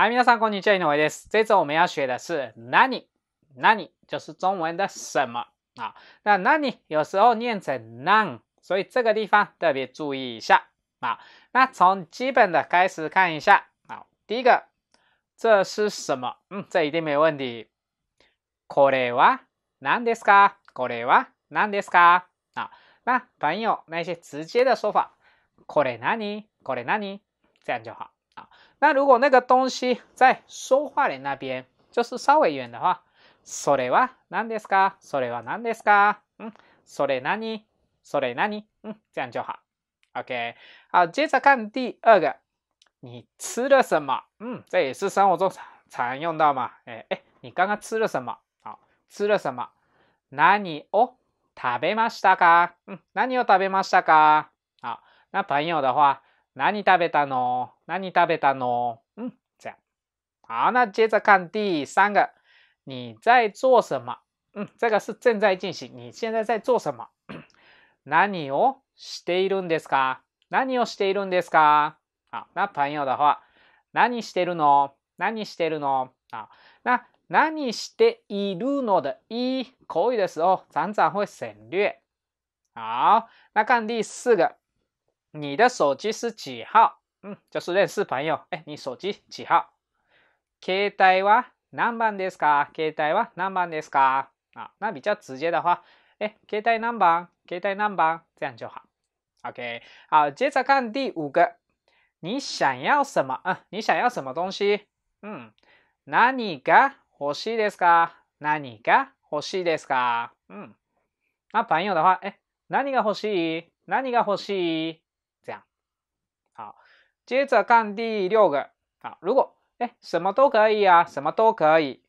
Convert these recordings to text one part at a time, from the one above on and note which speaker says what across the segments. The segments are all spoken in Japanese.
Speaker 1: はい、皆さん、こんにちは。井上です。这次我们要学的是何。何就是中文的什么啊。那何有时候念成何何?。所以这个地方特别注意一下啊。那从基本的开始看一下啊。第一个，这是什么？嗯，这一定没问题。これは何ですか？これは何ですか？啊，那朋友那些直接的说法，これ何？これ何？这样就好。啊。那如果那个东西在说话的那边，就是稍微远的话，それは何ですか？それは何ですか？嗯，それ何？それ何？嗯，这样就好。OK，好，接着看第二个，你吃了什么？嗯，这也是生活中常用到嘛。哎哎，你刚刚吃了什么？好、哦，吃了什么？何を食べましたか？嗯，何を食べましたか？好，那朋友的话。何食べたの何食べたの嗯，这样。好，那接着看第三个，你在做什么？嗯，这个是正在进行。你现在在做什么？何をしているんですか？何をしているんですか？好，那朋友的话，何してるの？何してるの？あ、那何しているの的一口语的时候，常常会省略。好，那看第四个。你的手机是几号？嗯，就是认识朋友。哎，你手机几号？携帯は何番ですか？携帯は何番ですか？啊，那比较直接的话，哎，携帯何番？携帯何番？这样就好。OK，好，接着看第五个，你想要什么？啊、嗯，你想要什么东西？嗯，何が欲しいですか？何が欲しいですか？嗯，那朋友的话，哎，何が欲しい？何が欲しい？好，接着看第六个。好，如果哎什么都可以啊，什么都可以。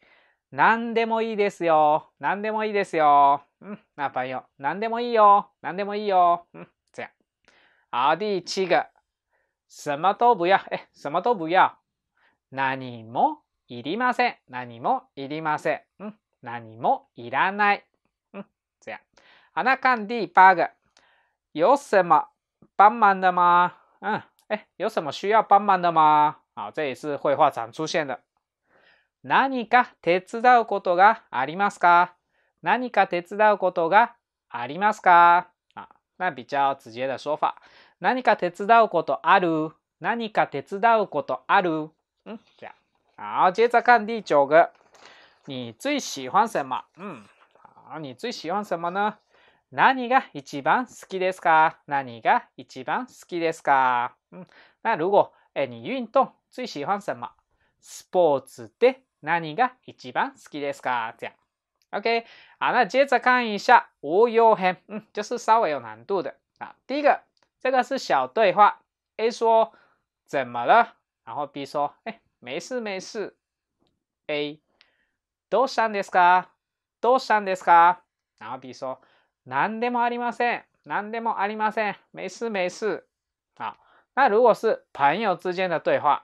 Speaker 1: 何でもいいですよ。何でもいいですよ。嗯，那朋友，何でもいいよ。何でもいいよ。嗯，这样。好，第七个，什么都不要。哎，什么都不要。何もいりません。何もいりません。嗯，何もいらない。嗯，这样。好，那看第八个，有什么帮忙的吗？嗯，哎，有什么需要帮忙的吗？好，这也是绘画展出现的。何か手伝うことがありますか？何か手伝うことがありますか？啊，那比较直接的说法。何か手伝うことある？何か手伝うことある？嗯，这样。好，接着看第九个。你最喜欢什么？嗯，好，你最喜欢什么呢？何が一番好きですか何が一番好きですかうん、那如果哎你運動最喜欢什么？スポーツで何が一番好きですか？这样，OK 好，那接着看一下応用編，嗯，就是稍微有难度的啊。第一个，这个是小对话，A 说怎么了？然后 B 说，え、没事没事。A どうしたんですか？どうしたんですか？然后 B 说。何でもありません。何でもありません。没事没事。啊，那如果是朋友之间的对话，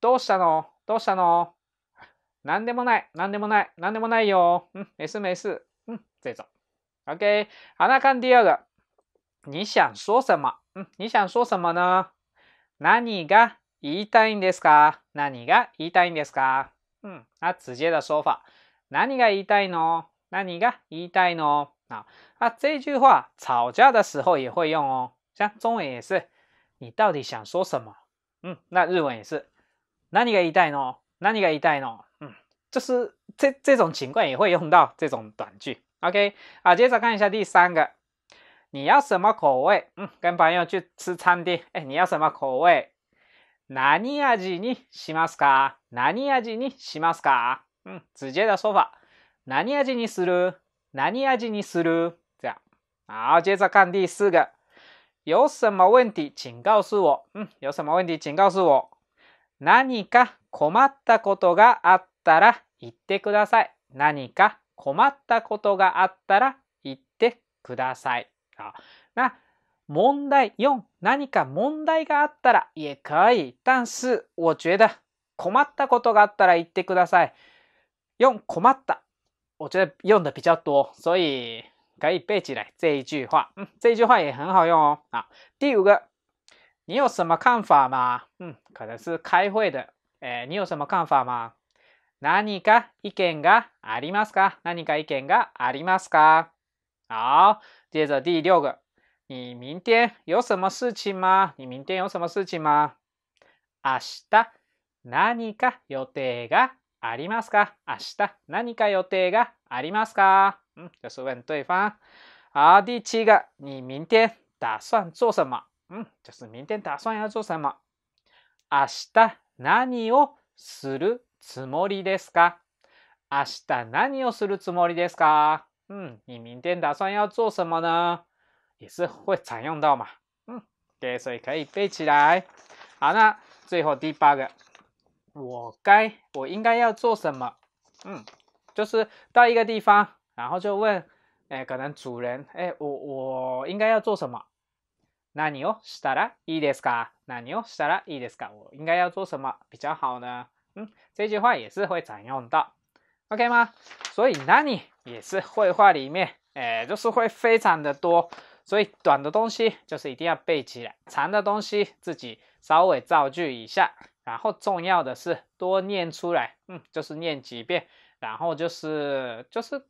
Speaker 1: どうしたの？どうしたの？何でもない。何でもない。何でもないよ。嗯，没事没事。嗯，这种。OK，好，那看第二个，你想说什么？嗯，你想说什么呢？何が言いたいんですか？何が言いたいんですか？嗯，那直接的说法，何が言いたいの？何が言いたいの？啊，那这句话吵架的时候也会用哦，像中文也是，你到底想说什么？嗯，那日文也是，なにが一代呢？なにが一代呢？嗯，就是这这种情况也会用到这种短句。OK，啊，接着看一下第三个，你要什么口味？嗯，跟朋友去吃餐厅，哎，你要什么口味？なに味にしますか？なに味に西马斯卡？嗯，直接的说法，なに味にする？何味にする？这样。好，接着看第四个，有什么问题请告诉我。嗯，有什么问题请告诉我。何か困ったことがあったら言ってください。何か困ったことがあったら言ってください。好，那問題4何か問題があったら也可以，但是我觉得困ったことがあったら言ってください。4困った我觉得用的比较多，所以可以背起来这一句话。嗯，这一句话也很好用哦。啊，第五个，你有什么看法吗？嗯，可能是开会的。哎，你有什么看法吗？何か意見がありますか？何か意見がありますか？好，接着第六个，你明天有什么事情吗？你明天有什么事情吗？明日何か予定がありますか明日何か予定がありますか嗯，就是问对方。好，第七个，你明天打算做什么？嗯，就是明天打算要做什么。明日何をするつもりですか明日何をするつもりですか嗯，你明天打算要做什么呢？也是会常用到嘛。嗯，对，所以可以背起来。好，那最后第八个。我该我应该要做什么？嗯，就是到一个地方，然后就问，哎，可能主人，哎，我我应该要做什么？那你又知い了，意思卡？那你又知いいですか？我应该要做什么比较好呢？嗯，这句话也是会常用到，OK 吗？所以，那你也是绘画里面，哎，就是会非常的多，所以短的东西就是一定要背起来，长的东西自己稍微造句一下。然后重要的是多念出来，嗯，就是念几遍，然后就是就是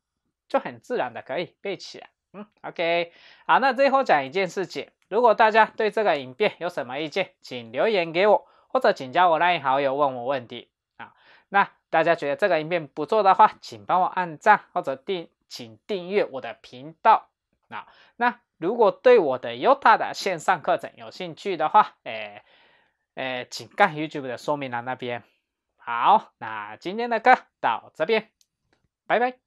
Speaker 1: 就很自然的可以背起来，嗯，OK，好，那最后讲一件事情，如果大家对这个影片有什么意见，请留言给我，或者请加我 LINE 好友问我问题啊。那大家觉得这个影片不错的话，请帮我按赞或者订，请订阅我的频道啊。那如果对我的 o t a 的线上课程有兴趣的话，哎。诶，请看 YouTube 的说明栏那边。好，那今天的歌到这边，拜拜。